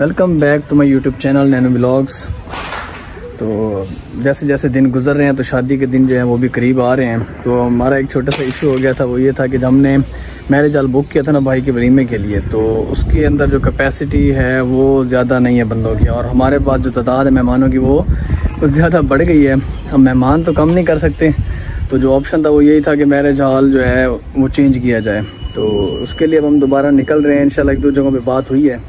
welcome back to my YouTube channel nano blogs तो जैसे जैसे दिन गुजर रहे हैं तो शादी के दिन जो है वो भी करीब आ रहे हैं तो हमारा एक छोटा सा इशू हो गया था वो ये था कि जब हमने मैरिज हाल बुक किया था ना भाई के वलीमे के लिए तो उसके अंदर जो कैपेसिटी है वो ज़्यादा नहीं है बंदों की और हमारे पास जो तादाद है मेहमानों की वो कुछ ज़्यादा बढ़ गई है हम मेहमान तो कम नहीं कर सकते तो जो ऑप्शन था वो यही था कि मैरिज हाल जो है वो चेंज किया जाए तो उसके लिए अब हम दोबारा निकल रहे हैं इन एक दो जगहों पर बात हुई है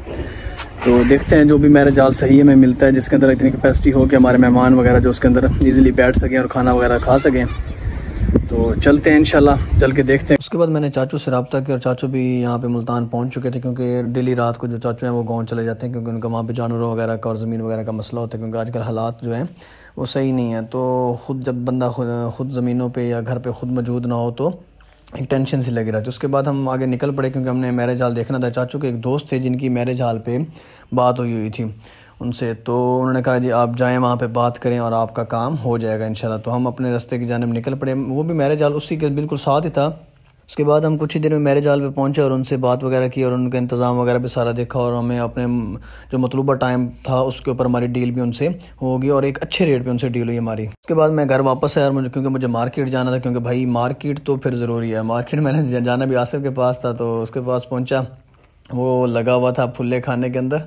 तो देखते हैं जो भी मेरा जाल सही है में मिलता है जिसके अंदर इतनी कैपेसिटी हो कि हमारे मेहमान वगैरह जो उसके अंदर ईजिली बैठ सकें और खाना वगैरह खा सकें तो चलते हैं इनशाला चल के देखते हैं उसके बाद मैंने चाचू से रबता किया और चाचू भी यहाँ पे मुल्तान पहुँच चुके थे क्योंकि डेली रात को जो चाचू हैं वो गाँव चले जाते हैं क्योंकि उनका वहाँ पे जानवरों वगैरह का और ज़मीन वगैरह का मसला होता है क्योंकि आजकल हालात जो हैं वो सही नहीं है तो ख़ुद जब बंदा खुद ज़मीनों पर या घर पर ख़ुद मौजूद ना हो तो एक टेंशन सी लगी रहा था उसके बाद हम आगे निकल पड़े क्योंकि हमने मैरिज हॉल देखना था चाचू के एक दोस्त थे जिनकी मैरिज हॉल पे बात हुई हुई थी उनसे तो उन्होंने कहा जी आप जाएं वहाँ पे बात करें और आपका काम हो जाएगा इन तो हम अपने रास्ते की जानब निकल पड़े वो भी मैरिज हॉल उसी के बिल्कुल साथ ही था उसके बाद हम कुछ ही देर में मैरिज हाल पे पहुंचे और उनसे बात वगैरह की और उनका इंतज़ाम वगैरह भी सारा देखा और हमें अपने जो मतलूबा टाइम था उसके ऊपर हमारी डील भी उनसे होगी और एक अच्छे रेट पे उनसे डील हुई हमारी उसके बाद मैं घर वापस आया और मुझे क्योंकि मुझे मार्केट जाना था क्योंकि भाई मार्केट तो फिर ज़रूरी है मार्केट मैंने जाना भी आसिफ के पास था तो उसके पास पहुँचा वो लगा हुआ था फुल्ले खाने के अंदर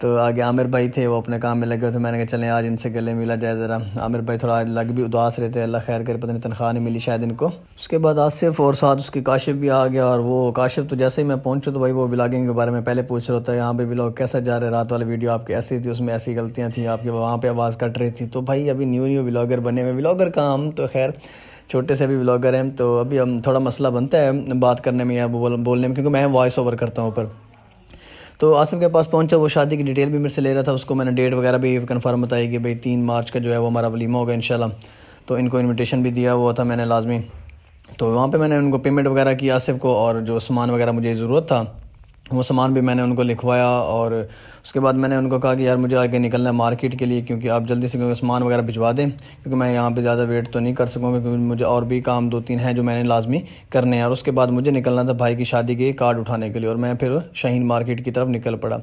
तो आगे आमिर भाई थे वो अपने काम में लगे हुए थे मैंने कहा चलें आज इनसे गले मिला जाए ज़रा आमिर भाई थोड़ा लग भी उदास रहे थे अल्लाह खैर कर पता नहीं तनख्वाह नहीं मिली शायद इनको उसके बाद आसिफ और साथ उसकी काशिप भी आ गया और वो काशिफ तो जैसे ही मैं पहुंचूँ तो भाई वो ब्लागिंग के बारे में पहले पूछ रहा होता है यहाँ पे ब्लॉग कैसा जा रहा है रात वाली वीडियो आपकी ऐसी थी उसमें ऐसी गलतियाँ थी आपके वहाँ पर आवाज़ कट रही थी तो भाई अभी न्यू न्यू ब्लागर बने हुए ब्लागर का हम तो खैर छोटे से भी ब्लॉगर हैं तो अभी हम थोड़ा मसला बनता है बात करने में या बोल, बोलने में क्योंकि मैं वॉइस ओवर करता हूँ ऊपर तो आसम के पास पहुंचा वो शादी की डिटेल भी मेरे से ले रहा था उसको मैंने डेट वगैरह भी कन्फर्म बताई कि भाई तीन मार्च का जो है वो हमारा वलीमा होगा इन तो इनको इन्विटेशन भी दिया हुआ था मैंने लाजमी तो वहाँ पर मैंने उनको पेमेंट वगैरह की आसिफ को और जो सामान वगैरह मुझे ज़रूरत था वो सामान भी मैंने उनको लिखवाया और उसके बाद मैंने उनको कहा कि यार मुझे आगे निकलना है मार्केट के लिए क्योंकि आप जल्दी से सामान वगैरह भिजवा दें क्योंकि मैं यहाँ पे ज़्यादा वेट तो नहीं कर सकूँगा क्योंकि मुझे और भी काम दो तीन हैं जो मैंने लाजमी करने हैं और उसके बाद मुझे निकलना था भाई की शादी के कार्ड उठाने के लिए और मैं फिर शहीन मार्केट की तरफ निकल पड़ा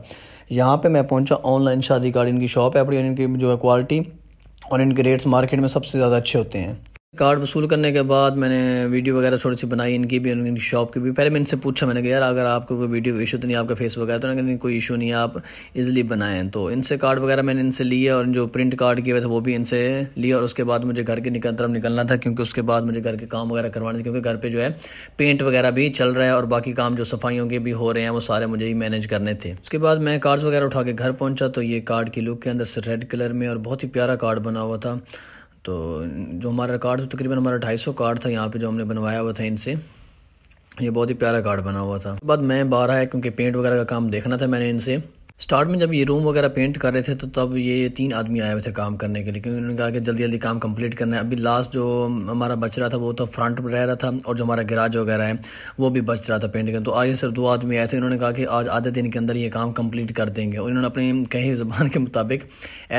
यहाँ पर मैं पहुँचा ऑनलाइन शादी कार्ड इनकी शॉप है अपनी इनकी जो है क्वालिटी और इनके रेट्स मार्केट में सबसे ज़्यादा अच्छे होते हैं कार्ड वसूल करने के बाद मैंने वीडियो वगैरह थोड़ी सी बनाई इनकी भी इनकी शॉप की भी पहले मैंने इनसे पूछा मैंने कहा यार अगर आपको कोई वीडियो इशू तो नहीं आपका फेस वगैरह तो कहीं कोई इशू नहीं आप इजीली बनाएं तो इनसे कार्ड वगैरह मैंने इनसे लिए और जो प्रिंट कार्ड किए हुए थे वो भी इनसे लिए और उसके बाद मुझे घर के निकल तरफ निकलना था क्योंकि उसके बाद मुझे घर के काम वगैरह करवाने थे क्योंकि घर पर जो है पेंट वगैरह भी चल रहा है और बाकी काम जो सफाइयों के भी हो रहे हैं वो सारे मुझे ही मैनेज करने थे उसके बाद मैं कार्ड्स वगैरह उठा के घर पहुँचा तो ये कार्ड की लुक के अंदर से रेड कलर में और बहुत ही प्यारा कार्ड बना हुआ था तो जो हमारा कार्ड था तकरीबन हमारा ढाई सौ कार्ड था यहाँ पे जो हमने बनवाया हुआ था इनसे ये बहुत ही प्यारा कार्ड बना हुआ था बाद मैं बाहर आया क्योंकि पेंट वगैरह का काम देखना था मैंने इनसे स्टार्ट में जब ये रूम वगैरह पेंट कर रहे थे तो तब ये तीन आदमी आए हुए थे काम करने के लिए क्योंकि उन्होंने कहा कि जल्दी जल्दी काम कंप्लीट करना है अभी लास्ट जो हमारा बच रहा था वो तो फ्रंट रह रहा था और जो हमारा गिराज वगैरह है वो भी बच रहा था पेंट का तो आज सिर्फ दो आदमी आए थे उन्होंने कहा कि आज आधे दिन के अंदर ये काम कम्प्लीट कर देंगे और इन्होंने अपनी कही ज़बान के मुताबिक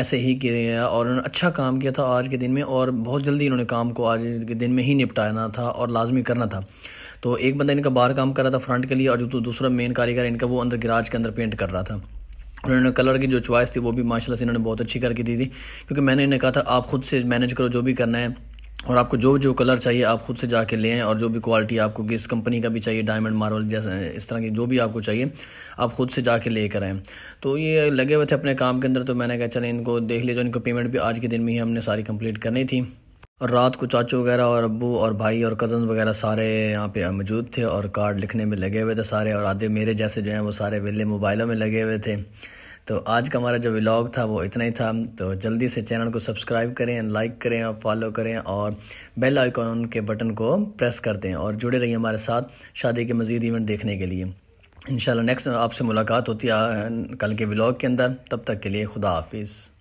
ऐसे ही किया और उन्होंने अच्छा काम किया था आज के दिन में और बहुत जल्दी इन्होंने काम को आज के दिन में ही निपटाना था और लाजमी करना था तो एक बंदा इनका बाहर काम कर रहा था फ्रंट के लिए और जो दूसरा मेन कारीगर इनका वो अंदर गिराज के अंदर पेंट कर रहा था उन्होंने कलर की जो चॉइस थी वो भी माशाल्लाह से इन्होंने बहुत अच्छी करके दी थी क्योंकि मैंने इन्हें कहा था आप खुद से मैनेज करो जो भी करना है और आपको जो जो कलर चाहिए आप खुद से जाके ले आएँ और जो भी क्वालिटी आपको किस कंपनी का भी चाहिए डायमंड मार्बल जैसा इस तरह की जो भी आपको चाहिए आप खुद से जाके ले कर आएँ तो ये लगे हुए थे अपने काम के अंदर तो मैंने कहा चले इनको देख लीजिए इनको पेमेंट भी आज के दिन में ही हमने सारी कंप्लीट करनी थी और रात को चाचू वगैरह और अबू और भाई और कज़न वगैरह सारे यहाँ पे मौजूद थे और कार्ड लिखने में लगे हुए थे सारे और आधे मेरे जैसे जो हैं वो सारे वेले मोबाइलों में लगे हुए थे तो आज का हमारा जो व्लॉग था वो इतना ही था तो जल्दी से चैनल को सब्सक्राइब करें लाइक करें और फॉलो करें और बेल आइकॉन के बटन को प्रेस कर दें और जुड़े रहिए हमारे साथ शादी के मज़ीद इवेंट देखने के लिए इन नेक्स्ट आपसे मुलाकात होती है कल के व्लॉग के अंदर तब तक के लिए खुदा हाफिज़